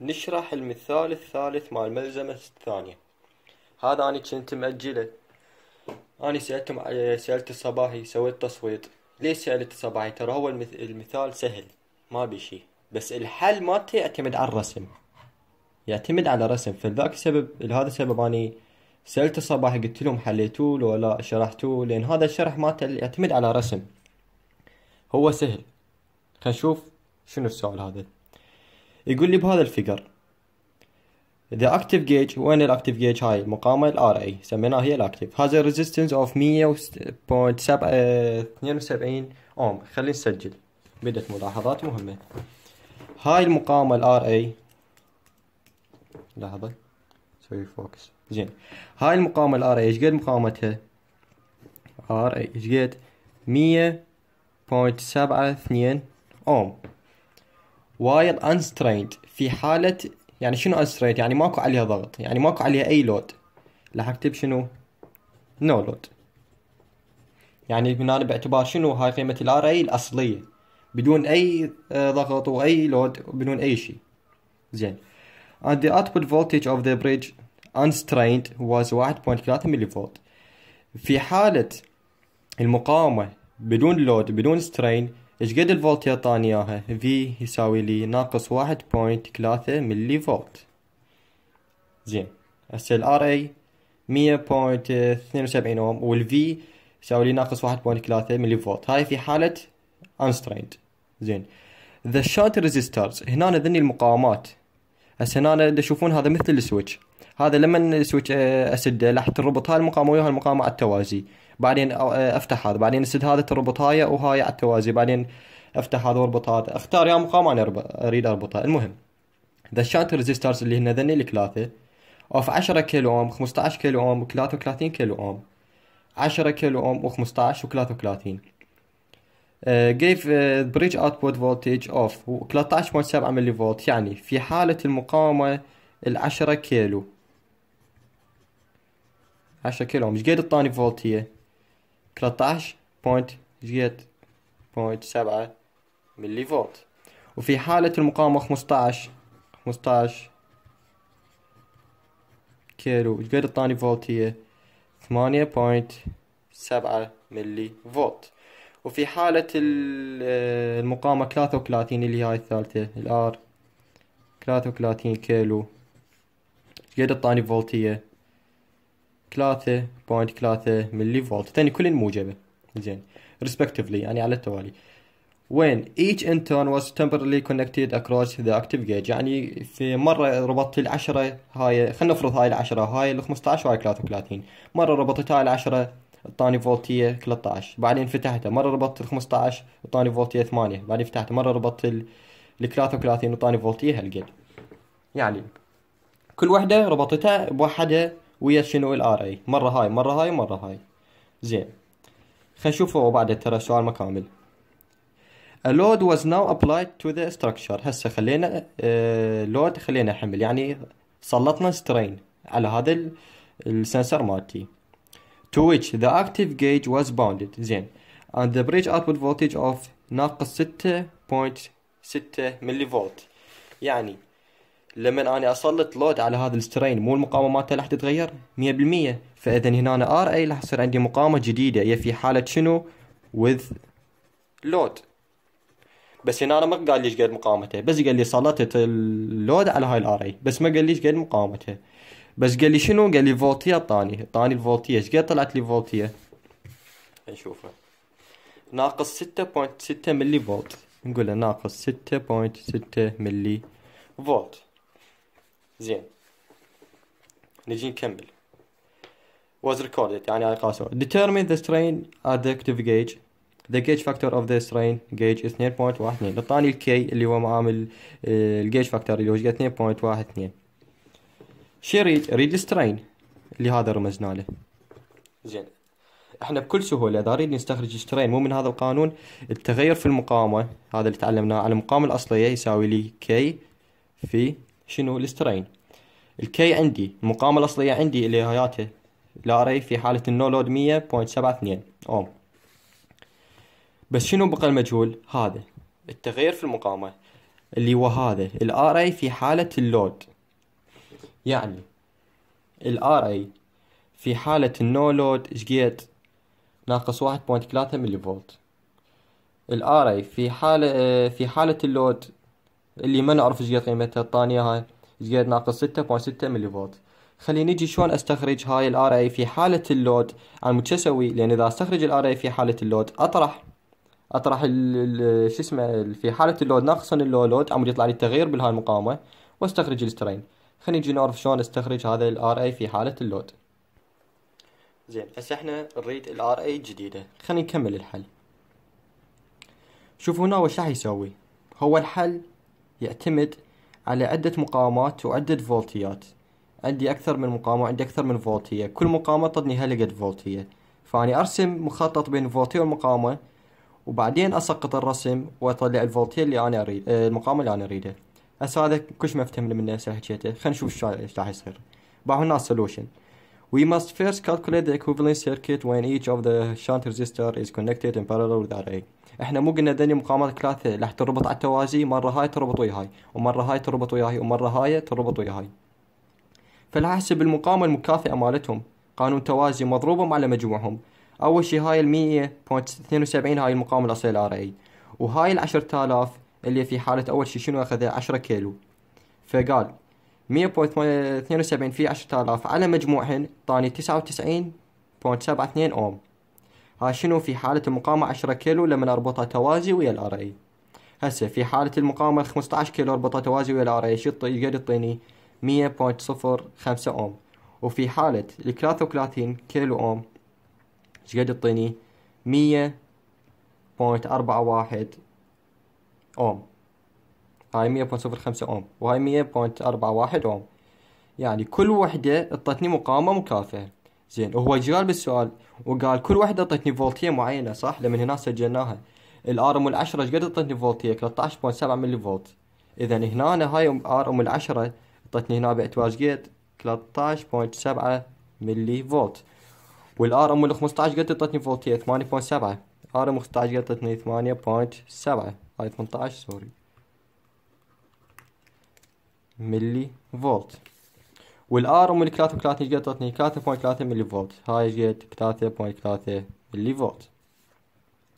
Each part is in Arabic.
نشرح المثال الثالث مع الملزمة الثانية هذا أنا كنت مأجله أنا سألتم سألت الصباحي سويت تصويت ليش سألت الصباحي ترى هو المثال سهل ما بشي بس الحل ما يعتمد على الرسم يعتمد على الرسم فلذاك السبب لهذا السبب أنا سألت الصباحي قلت لهم حليتوه لو لا شرحتوه لأن هذا الشرح ما يعتمد على رسم هو سهل خلينا نشوف شنو السؤال هذا يقول لي بهذا الفيجر The active gauge وين الاكتيف جيج هاي المقاومة الار اي سميناها هي الاكتيف هذا ريزيستنس اوف 100.72 اوم خلينا نسجل بدت ملاحظات مهمة هاي المقاومة الار اي لحظة سوي فوكس زين هاي المقاومة الار اي ايش قد مقاومتها؟ ار اي ايش قد؟ 100.72 اوم وايد انستريند في حاله يعني شنو انستريند يعني ماكو عليها ضغط يعني ماكو عليها اي لود راح اكتب شنو نو no لود يعني من باعتبار شنو هاي قيمه الار اي الاصليه بدون اي آه، ضغط واي لود بدون اي شيء زين and the output voltage of the bridge unstrained was 1.3 ملي فولت في حالة المقاومة بدون لود بدون سترين ايش قد الفولت يعطاني اياها في يساوي لي ناقص واحد بوينت ثلاثة ملي فولت زين هسه ار اي مية بوينت اثنين وسبعين اوم وال في يساوي لي ناقص واحد بوينت ثلاثة ملي فولت هاي في حالة unstrained زين ذا شانت ريزيسترز هنا ذني المقاومات هسه هنا تشوفون هذا مثل السويتش هذا لما السويتش آه، اسده راح تربط هاي المقاومه ويا المقاومه على التوازي بعدين آه، افتح هذا بعدين اسد هذا تربط هاي وهاي على التوازي بعدين افتح هذا واربط هذا اختار يا مقام انا اريد اربطها المهم ذا شانت ريزيسترز اللي هن ذني الثلاثه اوف 10 كيلو اوم 15 كيلو اوم 33 كيلو اوم 10 كيلو اوم و15 و33 جيف بريدج uh, bridge output voltage 13.7 ملي فولت يعني في حالة المقاومة ال 10 كيلو 10 كيلو اوم ايش قد الطاني فولت هي 13.7 ملي فولت وفي حالة المقاومة 15 15 كيلو قد الثاني فولت هي 8.7 ملي فولت وفي حالة آه، المقاومة 33 اللي هاي الثالثة الار 33 كيلو قد الثاني فولت هي 3.3 ملي فولت ثاني كلن موجبه زين respectively يعني على التوالي وين each intern was temporarily connected across the active gauge يعني في مرة ربطت العشرة هاي خلينا نفرض هاي العشرة هاي ال 15 وهاي 33 مرة ربطت هاي العشرة اعطاني فولتية 13 بعدين فتحتها مرة ربطت ال 15 اعطاني فولتية 8 بعدين فتحتها مرة ربطت ال 33 اعطاني فولتية هالقد يعني كل وحدة ربطتها بوحدها ويا شنو الار اي مرة هاي مرة هاي مرة هاي زين خلينا نشوف بعد ترى السؤال مكامل A load was now applied to the structure هسه خلينا لود آه، uh, خلينا حمل يعني سلطنا سترين على هذا السنسر مالتي to which the active gauge was bounded زين and the bridge output voltage of ناقص 6.6 ملي فولت يعني لما أنا أسلط لود على هذا السترين مو المقاومة مالته راح تتغير 100% فإذا هنا أنا ار اي راح يصير عندي مقاومة جديدة هي في حالة شنو وذ لود بس هنا أنا ما قال ليش قد مقاومته بس قال لي سلطت اللود على هاي الار اي بس ما قال ليش قد مقاومته بس قال لي شنو قال لي فولتيه طاني طاني الفولتيه ايش قد طلعت لي فولتيه نشوفه ناقص 6.6 ملي فولت نقول ناقص 6.6 ملي فولت زين نجي نكمل was recorded يعني على قاسو determine the strain at the active gauge the gauge factor of the strain gauge is 2.12 اعطاني الكي اللي هو معامل آه، الجيج factor اللي هو 2.12 شي ريد ريد السترين اللي هذا رمزنا له زين احنا بكل سهوله اذا اريد نستخرج سترين مو من هذا القانون التغير في المقاومه هذا اللي تعلمناه على المقاومه الاصليه يساوي لي كي في شنو السترين الكي عندي المقاومة الأصلية عندي اللي هياته لاري في حالة النو لود 100.72 أوم بس شنو بقى المجهول هذا التغير في المقاومة اللي هو هذا الار اي في حالة اللود يعني الار اي في حالة النو لود جيت ناقص واحد بوينت ثلاثة ملي فولت الار اي في حالة في حالة اللود اللي ما نعرف ايش قد قيمتها الثانيه هاي ايش قد ناقص 6.6 ملي فولت خلينا نجي شلون استخرج هاي الار اي في حاله اللود انا مش اسوي لان اذا استخرج الار اي في حاله اللود اطرح اطرح شو اسمه في حاله اللود ناقصا اللو لود عمود يطلع لي التغيير بهاي المقاومه واستخرج السترين خلينا نجي نعرف شلون استخرج هذا الار اي في حاله اللود زين هسه احنا نريد الار اي جديده خلينا نكمل الحل شوفوا هنا وش راح يسوي هو الحل يعتمد على عدة مقاومات وعدة فولتيات عندي أكثر من مقاومة عندي أكثر من فولتية كل مقاومة تضني هلقة فولتية فأني أرسم مخطط بين الفولتية والمقاومة وبعدين أسقط الرسم وأطلع الفولتية اللي أنا أريد آه، المقاومة اللي أنا أريدها هسه هذا كلش ما فهمنا منه هسه حكيته خلينا نشوف ايش راح يصير باعوا لنا solution We must first calculate the equivalent circuit when each of the shunt resistor is connected in parallel with array. احنا مو قلنا دني مقامات ثلاثه راح تربط على التوازي مره هاي تربط ويا هاي ومره هاي تربط ويا هاي ومره هاي تربط ويا هاي فلا حسب المقامه المكافئه مالتهم قانون توازي مضروبهم على مجموعهم اول شيء هاي ال 100.72 هاي المقامة الاصلي ار اي وهاي ال 10000 اللي في حاله اول شيء شنو اخذها 10 كيلو فقال 100.72 في 10000 على مجموعهن طاني 99.72 اوم ها شنو في حالة المقاومة 10 كيلو لما اربطها توازي ويا الار اي هسه في حالة المقاومة 15 كيلو اربطها توازي ويا الار اي شو يقدر يعطيني 100.05 اوم وفي حالة ال 33 كيلو اوم ايش قد يعطيني 100.41 اوم هاي 100.05 اوم وهاي 100.41 اوم يعني كل وحدة اعطتني مقاومة مكافئة زين وهو جاوب بالسؤال وقال كل وحده اعطتني فولتيه معينه صح لما هنا سجلناها الار ام 10 ايش قد اعطتني فولتيه 13.7 ملي فولت اذا هنا أنا هاي ار ام 10 اعطتني هنا باعتبار قد 13.7 ملي فولت والار ام 15 قد اعطتني فولتيه 8.7 ار ام 15 قد اعطتني 8.7 هاي 18 سوري ملي فولت والار ام 3 ايش قد تعطيني 3.3 ملي فولت هاي ايش قد 3.3 ملي فولت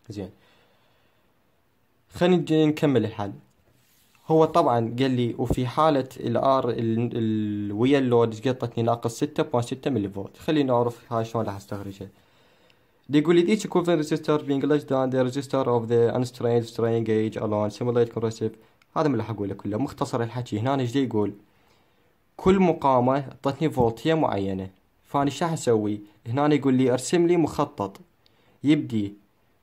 زين خلينا نكمل الحل هو طبعا قال لي وفي حالة الار ال ويا اللود قطتني ناقص 6.6 ملي فولت خلينا نعرف هاي شلون راح استخرجها يقول لي ديتش equivalent resistor being less than the resistor of the unstrained strain gauge alone simulate كومبرسيف هذا ما اللي راح اقوله كله مختصر الحكي هنا ايش يقول كل مقامة اعطتني فولتية معينة فاني شو اسوي هنا يقول لي ارسم لي مخطط يبدي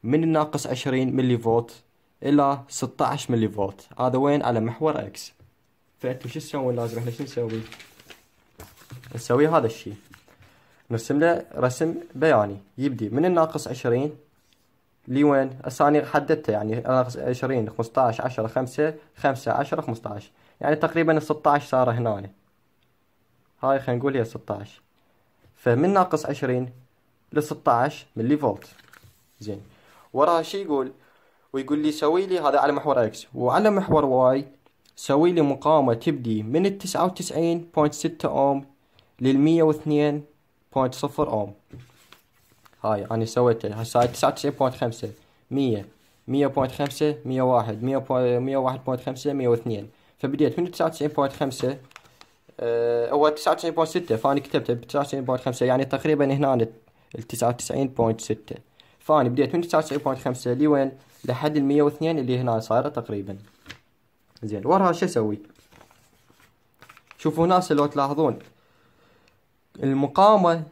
من الناقص عشرين ملي فولت إلى ستاعش ملي فولت هذا وين على محور اكس فانتو شو تسوون لازم احنا شو نسوي نسوي هذا الشي نرسم له رسم بياني يبدي من الناقص عشرين لوين وين اساني حددته يعني ناقص عشرين خمسطاش عشرة خمسة خمسة عشرة خمسطاش يعني تقريبا ستاعش صار هنا هاي خلينا نقول هي 16 فمن ناقص 20 ل 16 ملي فولت زين وراها شي يقول ويقول لي سوي لي هذا على محور اكس وعلى محور واي سوي لي مقاومة تبدي من ال 99.6 اوم لل 102.0 اوم هاي انا سويتها هسه هاي 99.5 100 100.5 101 100.5 102 فبديت من 99.5 آه، هو 99.6 فاني كتبته ب 99.5 يعني تقريبا هنا ال 99.6 فاني بديت من 99.5 لوين لحد ال 102 اللي هنا صايره تقريبا زين وراها شو اسوي شوفوا ناس لو تلاحظون المقاومه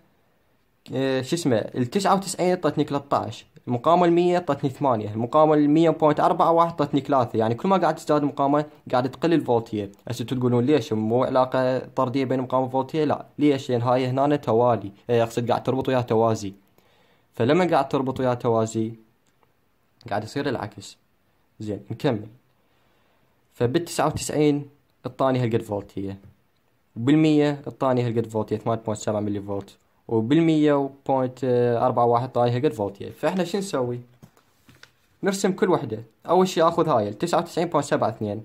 آه، شو اسمه ال 99 اعطتني 13 المقاومة المية اعطتني ثمانية المقاومة المية بوينت أربعة واحد اعطتني ثلاثة يعني كل ما قاعد تزداد المقاومة قاعد تقل الفولتية هسه تقولون ليش مو علاقة طردية بين المقاومة والفولتية لا ليش لأن هاي هنا توالي إيه، أقصد قاعد تربط وياها توازي فلما قاعد تربط وياها توازي قاعد يصير العكس زين نكمل فبالتسعة وتسعين اعطاني هالقد فولتية هي 100 اعطاني هالقد فولتية 8.7 سبعة ملي فولت وبالمية وبوينت آه، أربعة واحد طاي فولت فولتية يعني. فاحنا شو نسوي نرسم كل وحدة أول شي أخذ هاي التسعة وتسعين بوينت سبعة اثنين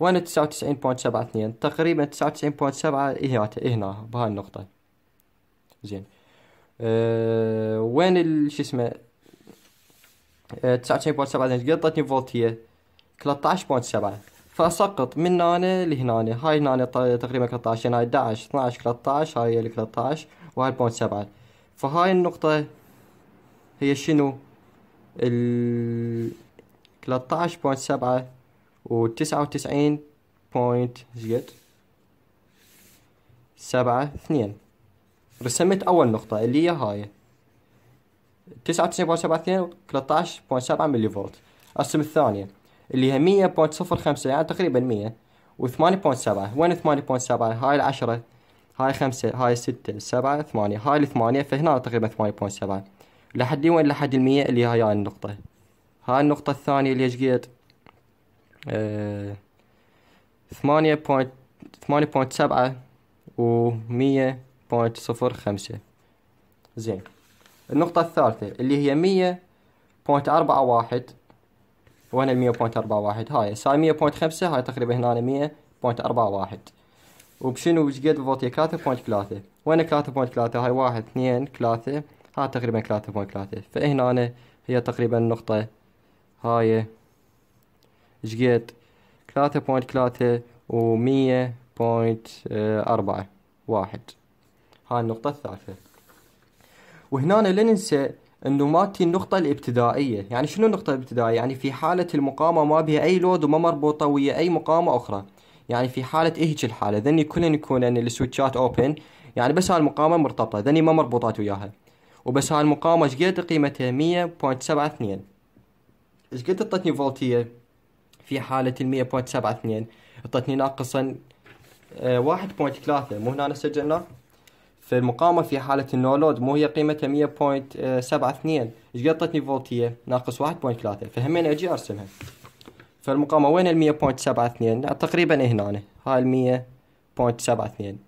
وين التسعة وتسعين بوينت سبعة اثنين تقريبا تسعة وتسعين بوينت سبعة إيه هنا بهاي النقطة زين أه وين شو اسمه آه، تسعة وتسعين بوينت سبعة اثنين قطتني هي ثلاثة بوينت سبعة فاسقط من هنا لهنا هاي هنا تقريبا عشر هاي 11 12 13 هاي 13 1.7 سبعة فهاي النقطة هي شنو ال 13.7 و 99 بوينت زيد سبعة رسمت أول نقطة اللي هي هاي تسعة وتسعين 13.7 سبعة سبعة ملي فولت أرسم الثانية اللي هي مية صفر خمسة يعني تقريبا مية وثمانية 8.7 سبعة وين ثمانية سبعة هاي العشرة هاي خمسة هاي ستة سبعة ثمانية هاي الثمانية فهنا تقريبا ثمانية بوينت سبعة لحد وين لحد المية اللي هاي النقطة هاي النقطة الثانية اللي ايش قيت آه، ثمانية بوينت ثمانية بوينت سبعة ومية بوينت صفر خمسة زين النقطة الثالثة اللي هي مية بوينت أربعة واحد وهنا المية بوينت أربعة واحد هاي ساي مية بوينت خمسة هاي تقريبا هنا مية بوينت أربعة واحد وبشنو وش قد فوتي 3.3 وين 3.3 هاي 1 2 3 ها تقريبا 3.3 فهنا أنا هي تقريبا النقطة هاي ايش قد 3.3 و 100.4 واحد هاي النقطة الثالثة وهنا لا ننسى انه ما تي النقطة الابتدائية، يعني شنو النقطة الابتدائية؟ يعني في حالة المقامة ما بها أي لود وما مربوطة ويا أي مقامة أخرى، يعني في حاله هيج الحاله ذني كلن أن السويتشات اوبن يعني بس هالمقاومه مرتبطه ذني ما مربوطات وياها وبس هالمقاومه ايش قد قيمتها سبعة اثنين شقد اعطتني فولتيه في حاله ال اثنين اعطتني ناقصا آه، ثلاثة مو هنا سجلنا المقاومة في حاله النولود مو هي قيمتها آه، سبعة اثنين شقد اعطتني فولتيه ناقص ثلاثة فهمين اجي ارسمها فالمقاومة وين المية بوينت سبعة اثنين تقريبا هنا هاي المية بوينت سبعة اثنين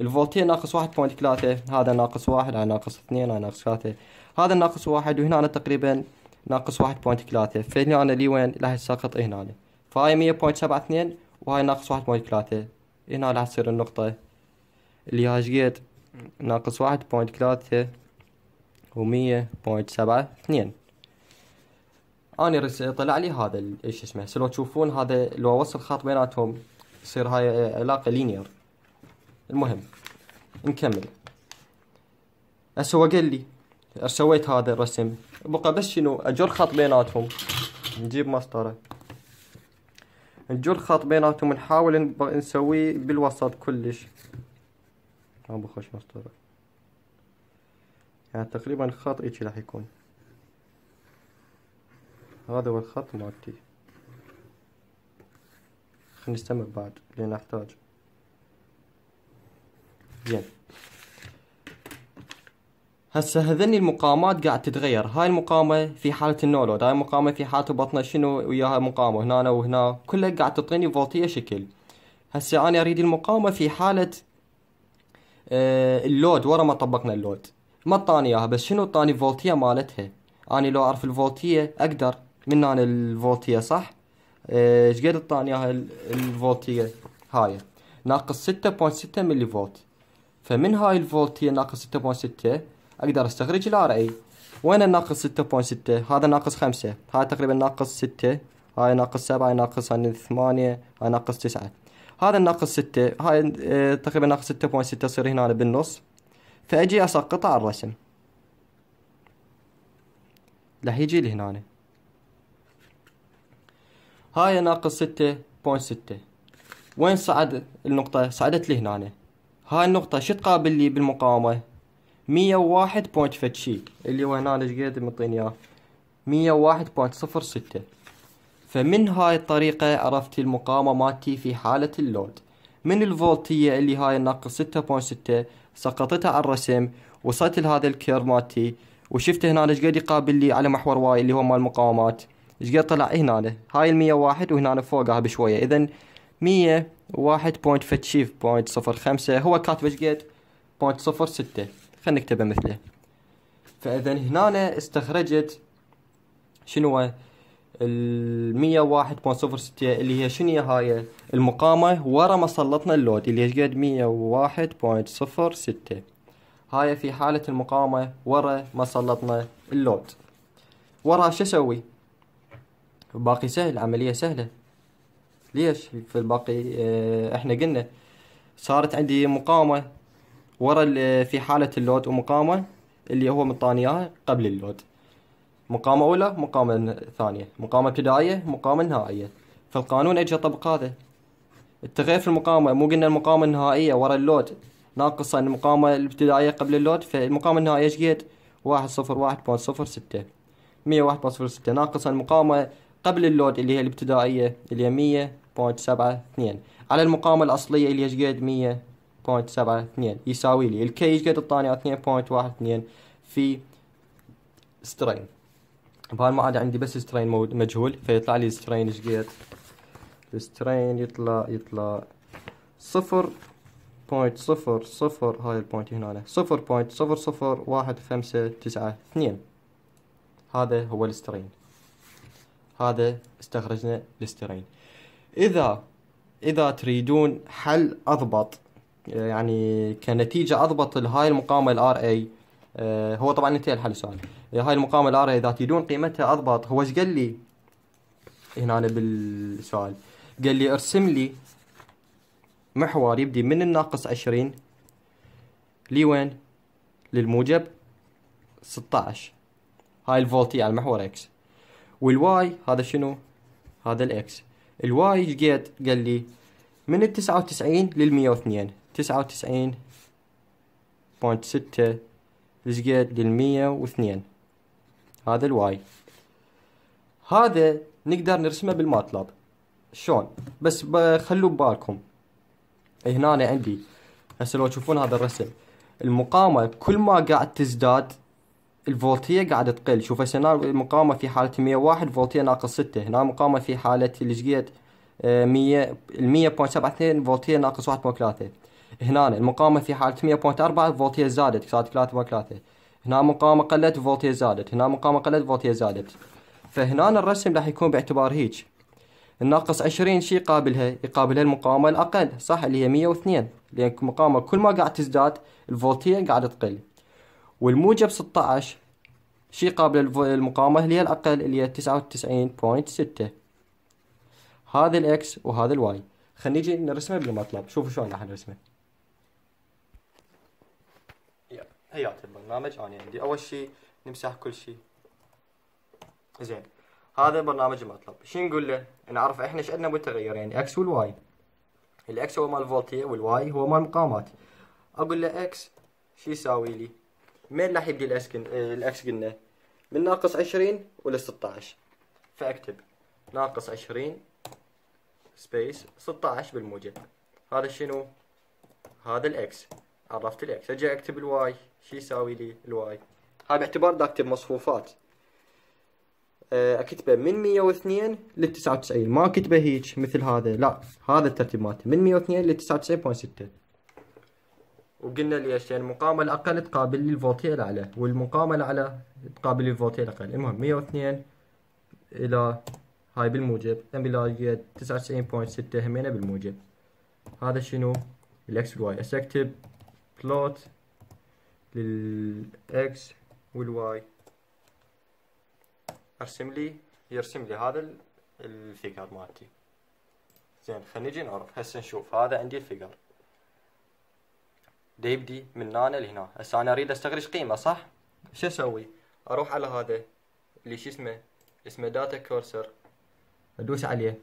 الفولتين ناقص واحد بوينت ثلاثة هذا ناقص واحد هاي ناقص اثنين هاي ناقص ثلاثة هذا ناقص واحد وهنا تقريبا ناقص واحد بوينت ثلاثة فهنا أنا لي وين لها ساقط هنا أنا. فهاي مية بوينت سبعة اثنين وهاي ناقص واحد بوينت ثلاثة هنا راح تصير النقطة اللي هاي شقد ناقص واحد بوينت ثلاثة ومية بوينت سبعة اثنين انا طلع لي هذا ايش اسمه هسه لو تشوفون هذا لو اوصل خط بيناتهم يصير هاي آه، علاقه لينير المهم نكمل هسه هو قال لي سويت هذا الرسم بقى بس شنو اجر خط بيناتهم نجيب مسطره نجر خط بيناتهم نحاول نسويه بالوسط كلش ما بخش مسطره يعني تقريبا خط هيك راح يكون هذا هو الخط مالتي خلينا نستمر بعد لأن أحتاج زين هسه هذني المقامات قاعد تتغير هاي المقامة في حالة النولود هاي المقامة في حالة بطنة شنو وياها مقامة هنا وهنا كلها قاعد تعطيني فولتية شكل هسه أنا أريد المقامة في حالة آه، اللود ورا ما طبقنا اللود ما طاني اياها بس شنو طاني فولتية مالتها أنا لو أعرف الفولتية أقدر من هنا الفولتية صح إيه، ايش قد اعطاني اياها الفولتية هاي ناقص 6.6 ملي فولت فمن هاي الفولتية ناقص 6.6 اقدر استخرج الار اي وين الناقص 6.6 هذا ناقص 5 هاي تقريبا ناقص 6 هاي ناقص 7 هاي ناقص 8 هاي ناقص 9 هذا الناقص 6 هاي إيه، تقريبا ناقص 6.6 يصير هنا بالنص فاجي اسقطه على الرسم راح يجي لي هنا هاي ناقص ستة بوينت ستة وين صعد النقطة صعدت لي هنا هاي النقطة شو تقابل لي بالمقاومة مية وواحد بوينت فتشي اللي هو هنا شقد مطيني اياه مية وواحد بوينت صفر ستة فمن هاي الطريقة عرفت المقاومة مالتي في حالة اللود من الفولتية اللي هاي ناقص ستة بوينت ستة سقطتها على الرسم وصلت لهذا الكير مالتي وشفت هنا شقد يقابل لي على محور واي اللي هو مال المقاومات ايش قد طلع إيه هنا هاي ال 101 وهنا فوقها بشويه اذا 101.5.05 هو كاتب ايش قد 0.06 خلينا نكتبه مثله فاذا هنا استخرجت شنو ال 101.06 اللي هي شنو هي هاي المقامه ورا ما سلطنا اللود اللي هي ايش قد 101.06 هاي في حاله المقامه ورا ما سلطنا اللود وراها شو اسوي؟ باقي سهل عملية سهلة ليش في الباقي آه، احنا قلنا صارت عندي مقاومة ورا في حالة اللود ومقاومة اللي هو مطاني قبل اللود مقاومة أولى مقاومة ثانية مقاومة ابتدائية مقاومة نهائية فالقانون اجى طبق هذا التغير في المقاومة مو قلنا المقاومة النهائية ورا اللود ناقصا المقاومة الابتدائية قبل اللود فالمقاومة النهائية ايش قد؟ واحد صفر واحد بوينت صفر ستة مية واحد بوينت صفر ستة ناقصا المقاومة قبل اللود اللي هي الابتدائية اللي هي 100.72 على المقاومة الأصلية اللي هي قد 100.72 يساوي لي الكي ايش قد 2.12 في سترين بهالمعادة عندي بس سترين مجهول فيطلع لي سترين ايش السترين يطلع يطلع صفر بوينت صفر صفر هاي البوينت هنا صفر بوينت صفر صفر واحد خمسة تسعة اثنين هذا هو السترين هذا استخرجنا الاسترين اذا اذا تريدون حل اضبط يعني كنتيجه اضبط لهاي المقاومه الار اي آه، هو طبعا انتهى الحل السؤال هاي المقاومه الار اي اذا تريدون قيمتها اضبط هو ايش قال لي هنا بالسؤال قال لي ارسم لي محور يبدي من الناقص 20 لوين للموجب 16 هاي الفولتي على المحور اكس والواي هذا شنو هذا الاكس الواي لقيت قال لي من التسعة وتسعين للمية واثنين تسعة وتسعين بوينت ستة لقيت للمية واثنين هذا الواي هذا نقدر نرسمه بالماتلاب شلون بس خلوا ببالكم إيه، هنا عندي هسه لو تشوفون هذا الرسم المقامة كل ما قاعد تزداد الفولتيه قاعده تقل شوف هسه هنا المقاومه في حاله 101 فولتيه ناقص 6 هنا مقاومه في حاله اللي شقد 100 ال 100.72 فولتيه ناقص 1.3 هنا المقاومه في حاله 100.4 فولتيه زادت صارت 3.3 هنا مقاومه قلت فولتيه زادت هنا مقاومه قلت فولتيه زادت فهنا الرسم راح يكون باعتبار هيج الناقص 20 شي يقابلها يقابلها المقاومه الاقل صح اللي هي 102 لان المقاومه كل ما قاعد تزداد الفولتيه قاعده تقل والموجب 16 شيء قابل للمقاومة اللي هي الأقل اللي هي 99.6 هذا الإكس وهذا الواي خلينا نجي نرسمه بالمطلب شوفوا شلون راح نرسمه هيات البرنامج آه، أنا عندي أول شيء نمسح كل شيء زين هذا برنامج المطلب شو نقول له نعرف احنا ايش عندنا متغيرين يعني اكس والواي الاكس هو مال الفولتيه والواي هو مال المقاومات اقول له اكس شو يساوي لي من راح يبدي الاسكن إيه، الاكس قلنا من ناقص 20 ولا 16 فاكتب ناقص 20 سبيس 16 بالموجب هذا شنو هذا الاكس عرفت الاكس اجي اكتب الواي شو يساوي لي الواي هاي باعتبار دا اكتب مصفوفات إيه، اكتبه من 102 ل 99 ما اكتبه هيك مثل هذا لا هذا الترتيب مالته من 102 ل 99.6 وقلنا ليش يعني المقاومة الأقل تقابل الفولتية الأعلى والمقاومة الأعلى تقابل الفولتية الأقل المهم 102 إلى هاي بالموجب هم إلى 99.6 همينة بالموجب هذا شنو الإكس والواي هسه أكتب بلوت للإكس والواي أرسم لي يرسم لي هذا الفيجر مالتي زين خلينا نجي نعرف هسه نشوف هذا عندي الفيجر ديبدي يبدي من هنا لهنا هسه انا اريد استخرج قيمه صح شو اسوي اروح على هذا اللي شو اسمه اسمه داتا كورسر ادوس عليه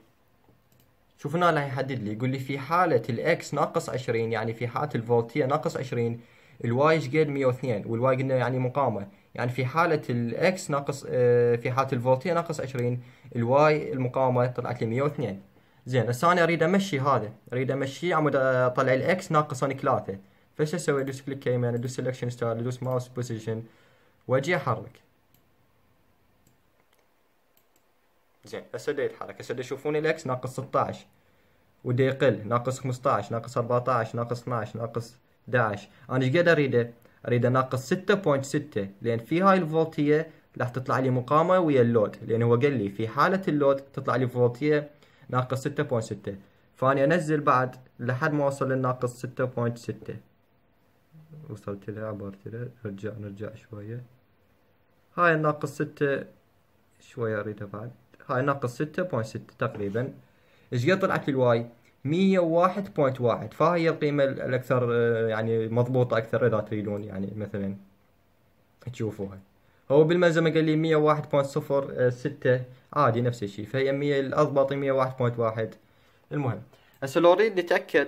شوف هنا راح يحدد لي يقول لي في حالة الاكس ناقص 20 يعني في حالة الفولتية ناقص 20 الواي ايش قد 102 والواي قلنا يعني مقاومة يعني في حالة الاكس ناقص آه، في حالة الفولتية ناقص 20 الواي المقاومة طلعت لي 102 زين هسه انا اريد امشي هذا اريد امشي عمود آه، اطلع الاكس ناقص 3 فايش اسوي ادوس كليك يعني، كيمان ادوس سلكشن ستايل ادوس ماوس بوزيشن واجي احرك زين هسه دا يتحرك هسه دا الاكس ناقص 16 ودي يقل ناقص 15 ناقص 14 ناقص 12 ناقص 11 انا ايش قد اريده؟ اريده ناقص 6.6 لان في هاي الفولتيه راح تطلع لي مقاومه ويا اللود لان هو قال لي في حاله اللود تطلع لي فولتيه ناقص 6.6 فاني انزل بعد لحد ما اوصل للناقص 6.6 وصلت لها عبرت لها نرجع نرجع شوية هاي ناقص ستة شوية اريدها بعد هاي ناقص ستة بوينت ستة تقريبا ايش قد طلعت الواي مية واحد بوينت واحد فهاي القيمة الأكثر آه، يعني مضبوطة أكثر إذا تريدون يعني مثلا تشوفوها هو بالملزمة قال لي مية واحد بوينت صفر آه، ستة عادي نفس الشيء فهي مية الأضبط مية واحد بوينت واحد المهم هسه لو أريد نتأكد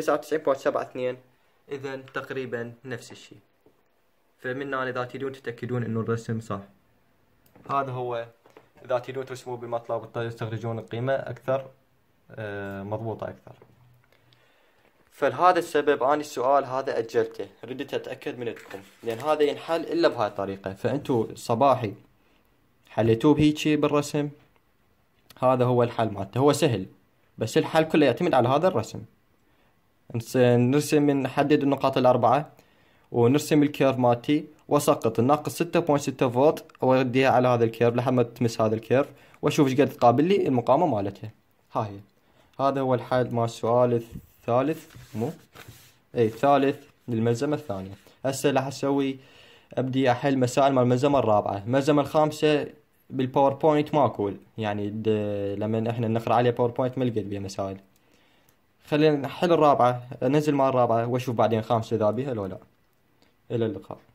99.72 اذا تقريبا نفس الشيء فمن هنا اذا تريدون تتاكدون انه الرسم صح هذا هو اذا تريدون ترسموه بمطلب تستخرجون القيمه اكثر آه، مضبوطه اكثر فلهذا السبب أنا السؤال هذا أجلته ردت أتأكد من عندكم لأن هذا ينحل إلا بهاي الطريقة فانتو صباحي حليتوه بهيجي بالرسم هذا هو الحل مالته هو سهل بس الحل كله يعتمد على هذا الرسم نرسم نحدد النقاط الأربعة ونرسم الكيرف مالتي واسقط الناقص 6.6 فولت واوديها على هذا الكيرف لحد ما تمس هذا الكيرف واشوف ايش قد تقابل لي المقاومه مالتها ها هي هذا هو الحل مال السؤال الثالث مو اي الثالث للملزمه الثانيه هسه راح اسوي ابدي احل مسائل مال الملزمه الرابعه الملزمه الخامسه بالباوربوينت ماكو يعني لما احنا نقرا عليه باوربوينت ما لقيت بيها مسائل خلينا نحل الرابعة نزل مع الرابعة واشوف بعدين خامسة اذا بيها لو لا الى اللقاء